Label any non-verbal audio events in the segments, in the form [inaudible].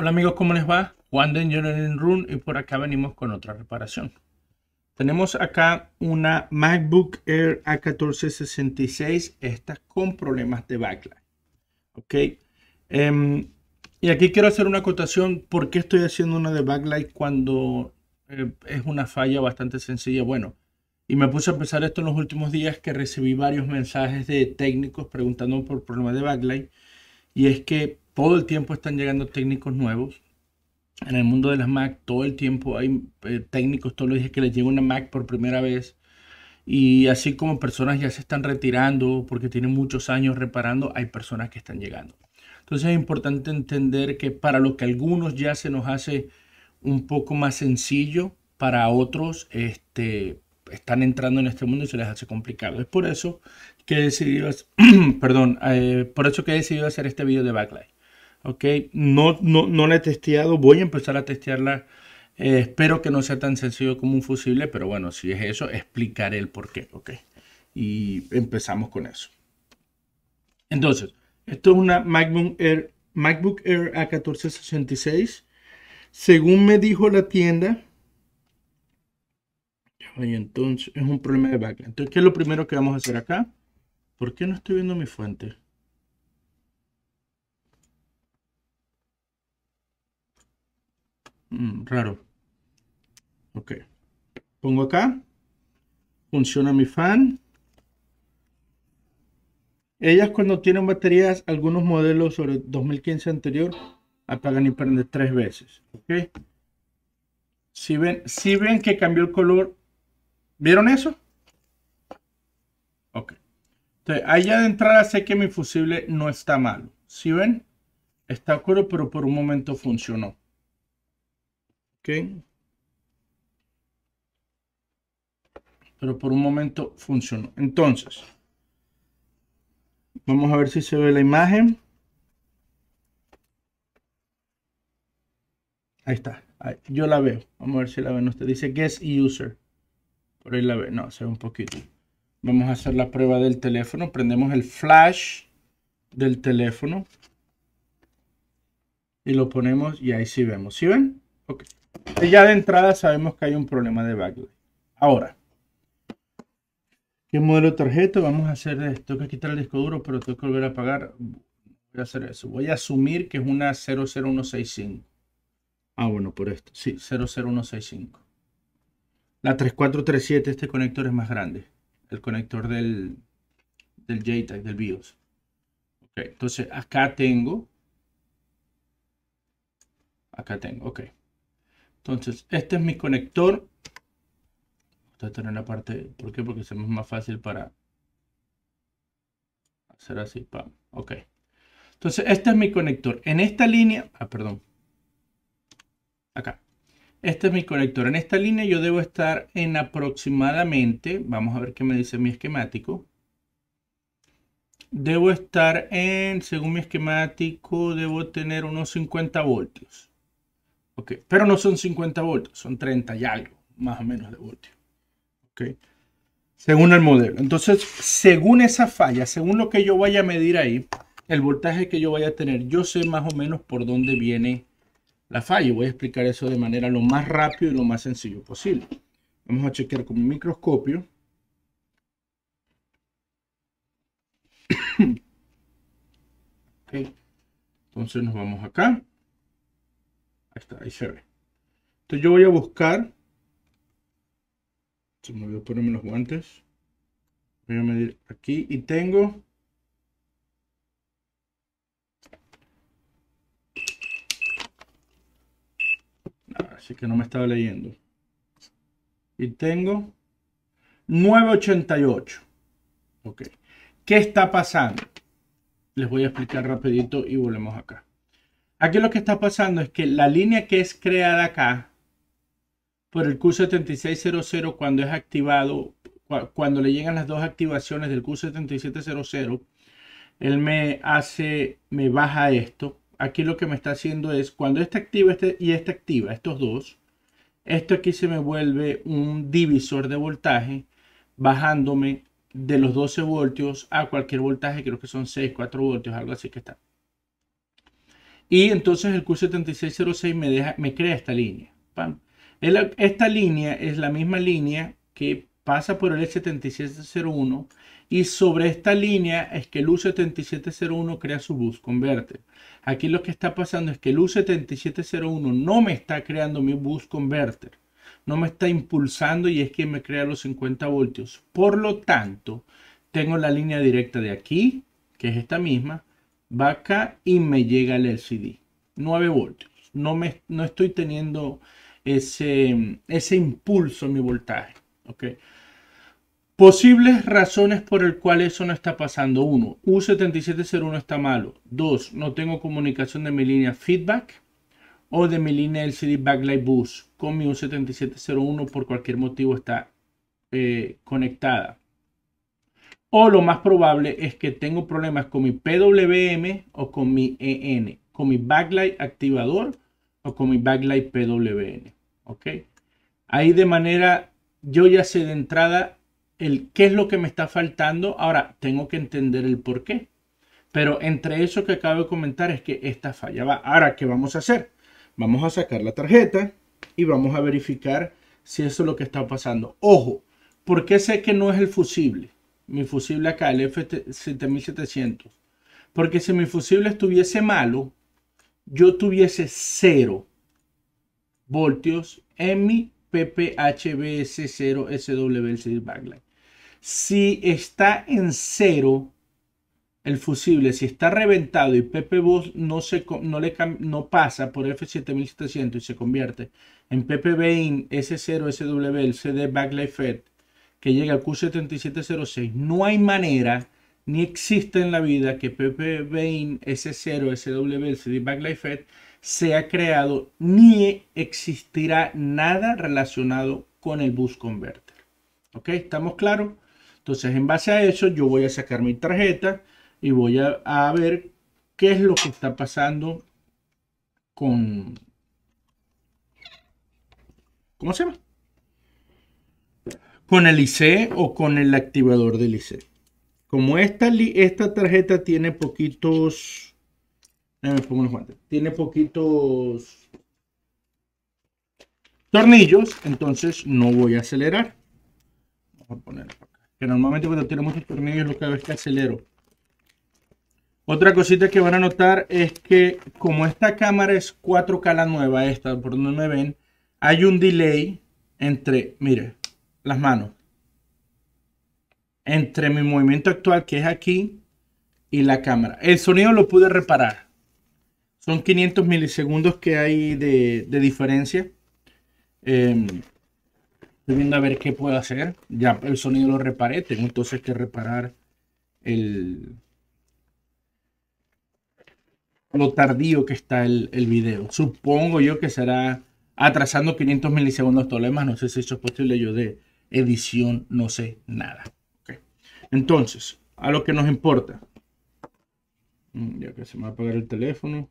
Hola amigos, ¿cómo les va? Juan de Engineering Room y por acá venimos con otra reparación. Tenemos acá una MacBook Air A1466, esta con problemas de backlight. Ok, em, y aquí quiero hacer una acotación, ¿por qué estoy haciendo una de backlight cuando eh, es una falla bastante sencilla? Bueno, y me puse a pensar esto en los últimos días que recibí varios mensajes de técnicos preguntando por problemas de backlight y es que todo el tiempo están llegando técnicos nuevos. En el mundo de las Mac, todo el tiempo hay eh, técnicos, todo lo dije que les llega una Mac por primera vez. Y así como personas ya se están retirando porque tienen muchos años reparando, hay personas que están llegando. Entonces es importante entender que para lo que a algunos ya se nos hace un poco más sencillo, para otros este, están entrando en este mundo y se les hace complicado. Es por eso que he decidido, [clears throat] perdón, eh, por eso que he decidido hacer este video de Backlight. Ok, no, no, la he testeado, voy a empezar a testearla. Eh, espero que no sea tan sencillo como un fusible, pero bueno, si es eso, explicaré el por qué. Ok, y empezamos con eso. Entonces, esto es una MacBook Air, MacBook A1466. Según me dijo la tienda, entonces es un problema de backlight. Entonces, ¿qué es lo primero que vamos a hacer acá? ¿Por qué no estoy viendo mi fuente? Mm, raro. Ok. Pongo acá. Funciona mi fan. Ellas cuando tienen baterías, algunos modelos sobre 2015 anterior, apagan y prenden tres veces. Ok. Si ven, si ven que cambió el color, ¿vieron eso? Ok. Entonces, allá de entrada sé que mi fusible no está malo. Si ven, está oscuro, pero por un momento funcionó. Pero por un momento funcionó. Entonces, vamos a ver si se ve la imagen. Ahí está. yo la veo. Vamos a ver si la ven usted. Dice guest user. Por ahí la ve. No, se ve un poquito. Vamos a hacer la prueba del teléfono. Prendemos el flash del teléfono. Y lo ponemos y ahí sí vemos. ¿Sí ven? Ok ya de entrada sabemos que hay un problema de backlight. Ahora, ¿qué modelo de tarjeta? Vamos a hacer esto. Tengo que quitar el disco duro, pero tengo que volver a apagar. Voy a hacer eso. Voy a asumir que es una 00165. Ah, bueno, por esto. Sí, 00165. La 3437, este conector es más grande. El conector del, del JTAG, del BIOS. Ok, entonces acá tengo. Acá tengo, ok. Entonces, este es mi conector. en la parte, ¿por qué? Porque es más fácil para hacer así, ok. Entonces, este es mi conector. En esta línea, ah, perdón, acá. Este es mi conector. En esta línea yo debo estar en aproximadamente, vamos a ver qué me dice mi esquemático. Debo estar en, según mi esquemático, debo tener unos 50 voltios. Okay. Pero no son 50 voltios, son 30 y algo, más o menos de voltios. Según el modelo. Entonces, según esa falla, según lo que yo vaya a medir ahí, el voltaje que yo vaya a tener, yo sé más o menos por dónde viene la falla. Voy a explicar eso de manera lo más rápido y lo más sencillo posible. Vamos a chequear con un microscopio. [coughs] Entonces nos vamos acá. Ahí ahí se ve. Entonces yo voy a buscar. Se me olvidó ponerme los guantes. Voy a medir aquí y tengo. Ah, así que no me estaba leyendo. Y tengo 988. Ok. ¿Qué está pasando? Les voy a explicar rapidito y volvemos acá. Aquí lo que está pasando es que la línea que es creada acá por el Q7600 cuando es activado, cuando le llegan las dos activaciones del Q7700, él me hace, me baja esto. Aquí lo que me está haciendo es, cuando este activa este, y este activa, estos dos, esto aquí se me vuelve un divisor de voltaje, bajándome de los 12 voltios a cualquier voltaje, creo que son 6, 4 voltios, algo así que está. Y entonces el Q7606 me, crea esta línea. Esta línea es la misma línea que pasa por el E7701 y sobre esta línea es que el U7701 crea su bus converter. Aquí lo que está pasando es que el U7701 no me está creando mi bus converter, no me está impulsando y es que me crea los 50 voltios. Por lo tanto, tengo la línea directa de aquí, que es esta misma, va acá y me llega el LCD. 9 voltios. No, me, no estoy teniendo ese, ese impulso en mi voltaje. Posibles razones por el cual eso no está pasando. 1. U7701 está malo. 2. No tengo comunicación de mi línea feedback o de mi línea LCD Backlight Bus con mi U7701 por cualquier motivo está eh, conectada. O lo más probable es que tengo problemas con mi PWM o con mi EN, con mi backlight activador o con mi backlight PWN. ¿Ok? Ahí de manera, yo ya sé de entrada el qué es lo que me está faltando. Ahora tengo que entender el por qué. Pero entre eso que acabo de comentar es que esta falla va. Ahora, ¿qué vamos a hacer? Vamos a sacar la tarjeta y vamos a verificar si eso es lo que está pasando. Ojo, porque sé que no es el fusible? mi fusible acá, el F7700. Porque si mi fusible estuviese malo, yo tuviese 0 voltios en mi PPHB s 0 sw backlight. Si está en 0, el fusible, si está reventado y PPV no, se, no, le, no pasa por F7700 y se convierte en PPB in S0SW, CD backlight FED, que llegue al Q7706. No hay manera, ni existe en la vida que bain S0, SW, el CD Backlight sea creado, ni existirá nada relacionado con el bus converter. ¿Ok? ¿Estamos claros? Entonces, en base a eso, yo voy a sacar mi tarjeta y voy a, a ver qué es lo que está pasando con... ¿Cómo se llama? con el IC o con el activador del IC. Como esta, esta tarjeta tiene poquitos... Tiene poquitos tornillos, entonces no voy a acelerar. Vamos a acá. Que normalmente cuando tiene muchos tornillos lo que hago es que acelero. Otra cosita que van a notar es que como esta cámara es 4K la nueva, esta por donde me ven, hay un delay entre, mire, las manos. Entre mi movimiento actual, que es aquí, y la cámara. El sonido lo pude reparar. Son 500 milisegundos que hay de, diferencia. Em, viendo a ver qué puedo hacer. Ya el sonido lo reparé. Tengo entonces que reparar el lo tardío que está el, el video. Supongo yo que será atrasando 500 milisegundos problemas No sé si eso es posible yo de, edición, no sé nada. Entonces, a lo que nos importa. Mm, ya que se me va a apagar el teléfono.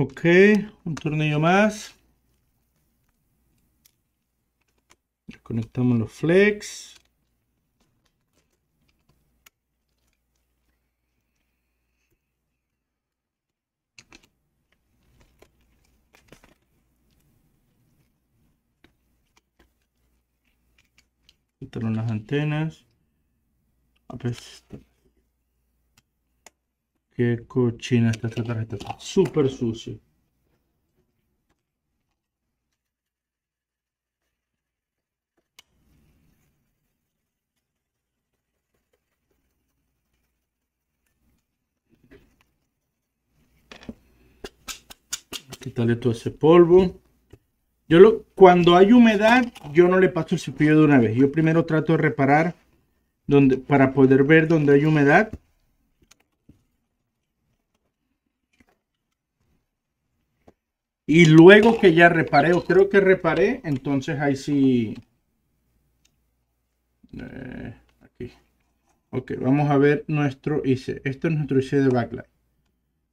Ok, un tornillo más. Conectamos los flex. Quitaron las antenas. A ver, Qué cochina está esta tarjeta. Súper sucio. Quitarle todo ese polvo. Yo lo, cuando hay humedad, yo no le paso el cepillo de una vez. Yo primero trato de reparar donde, para poder ver dónde hay humedad Y luego que ya reparé, o creo que reparé, entonces ahí sí. Eh, aquí. Ok, vamos a ver nuestro IC. Este es nuestro IC de backlight.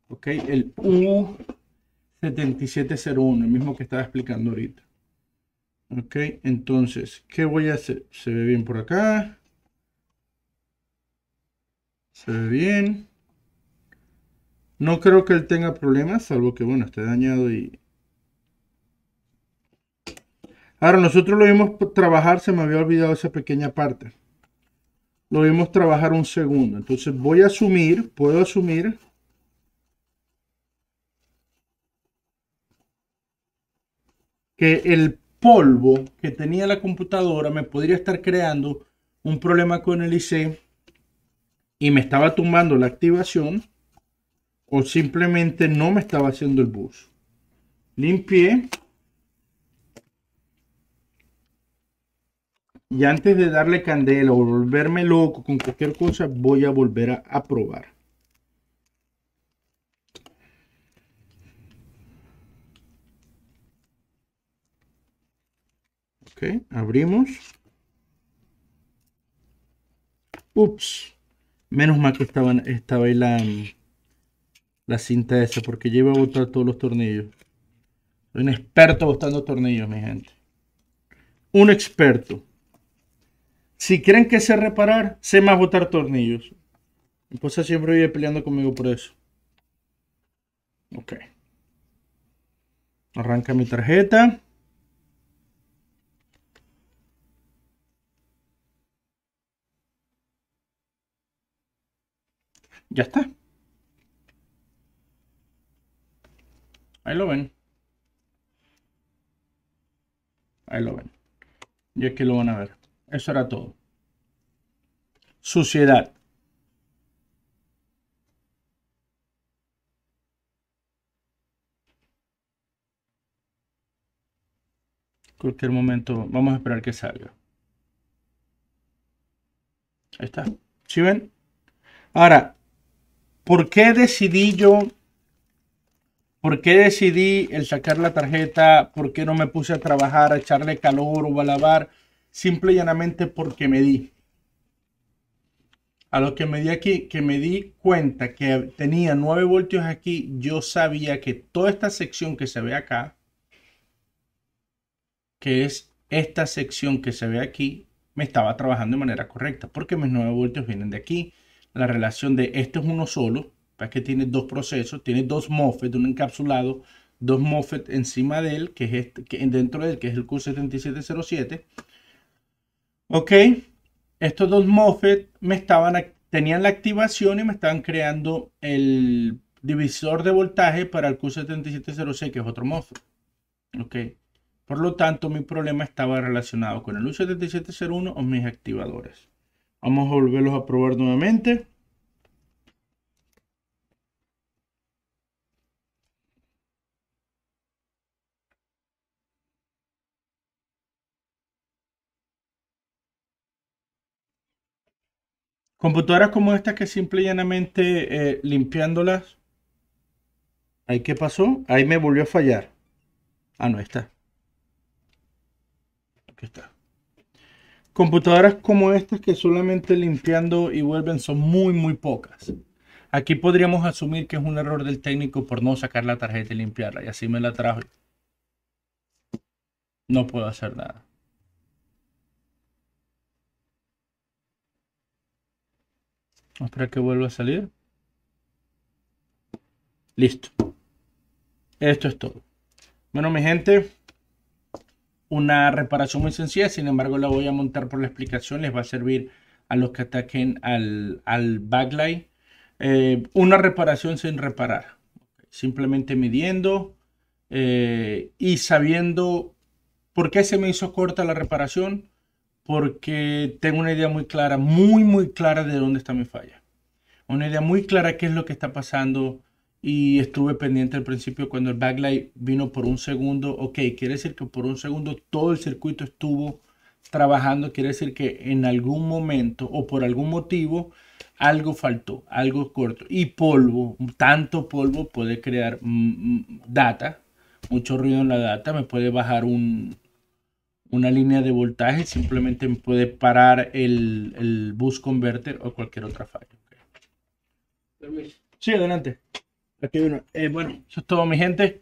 Ok, el U7701, el mismo que estaba explicando ahorita. Ok, entonces, ¿qué voy a hacer? Se ve bien por acá. Se ve bien. No creo que él tenga problemas, salvo que, bueno, esté dañado y, Ahora, nosotros lo vimos trabajar, se me había olvidado esa pequeña parte. Lo vimos trabajar un segundo. Entonces voy a asumir, puedo asumir que el polvo que tenía la computadora me podría estar creando un problema con el IC y me estaba tumbando la activación o simplemente no me estaba haciendo el bus. Limpié Y antes de darle candela o volverme loco con cualquier cosa, voy a volver a, probar. Ok, abrimos. Ups. Menos mal que estaban, estaba ahí la, la cinta esa, porque lleva a botar todos los tornillos. Soy un experto botando tornillos, mi gente. Un experto. Si creen que sé reparar, sé más botar tornillos. Mi esposa siempre vive peleando conmigo por eso. Ok. Arranca mi tarjeta. Ya está. Ahí lo ven. Ahí lo ven. Y aquí lo van a ver. Eso era todo. Suciedad. Cualquier momento, vamos a esperar que salga. Ahí está. ¿Sí ven? Ahora, ¿por qué decidí yo? ¿Por qué decidí el sacar la tarjeta? ¿Por qué no me puse a trabajar, a echarle calor o a lavar? simple y llanamente porque me di. A lo que me di aquí, que me di cuenta que tenía 9 voltios aquí, yo sabía que toda esta sección que se ve acá, que es esta sección que se ve aquí, me estaba trabajando de manera correcta, porque mis 9 voltios vienen de aquí. La relación de esto es uno solo, para que tiene dos procesos, tiene dos de un encapsulado, dos MOSFET encima de él, que es este, dentro de él, que es el Q7707, ¿Ok? Estos dos MOSFET me estaban, tenían la activación y me estaban creando el divisor de voltaje para el Q7706, que es otro MOSFET. ¿Ok? Por lo tanto, mi problema estaba relacionado con el U7701 o mis activadores. Vamos a volverlos a probar nuevamente. Computadoras como estas que simple y llanamente eh, limpiándolas. Ahí qué pasó. Ahí me volvió a fallar. Ah, no, está. Aquí está. Computadoras como estas que solamente limpiando y vuelven son muy, muy pocas. Aquí podríamos asumir que es un error del técnico por no sacar la tarjeta y limpiarla. Y así me la trajo. No puedo hacer nada. Vamos que vuelva a salir. Listo. Esto es todo. Bueno, mi gente, una reparación muy sencilla, sin embargo la voy a montar por la explicación, les va a servir a los que ataquen al, al backlight. Eh, una reparación sin reparar, simplemente midiendo eh, y sabiendo por qué se me hizo corta la reparación, porque tengo una idea muy clara, muy, muy clara de dónde está mi falla. Una idea muy clara de qué es lo que está pasando y estuve pendiente al principio cuando el backlight vino por un segundo. Ok, quiere decir que por un segundo todo el circuito estuvo trabajando, quiere decir que en algún momento o por algún motivo algo faltó, algo corto. Y polvo, tanto polvo puede crear data, mucho ruido en la data, me puede bajar un, una línea de voltaje, simplemente puede parar el, bus converter o cualquier otra falla. Sí, adelante. Eh, bueno, eso es todo, mi gente.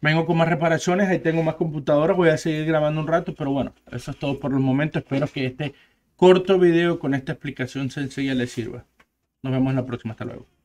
Vengo con más reparaciones, ahí tengo más computadoras, voy a seguir grabando un rato, pero bueno, eso es todo por el momento. Espero que este corto video con esta explicación sencilla les sirva. Nos vemos en la próxima, hasta luego.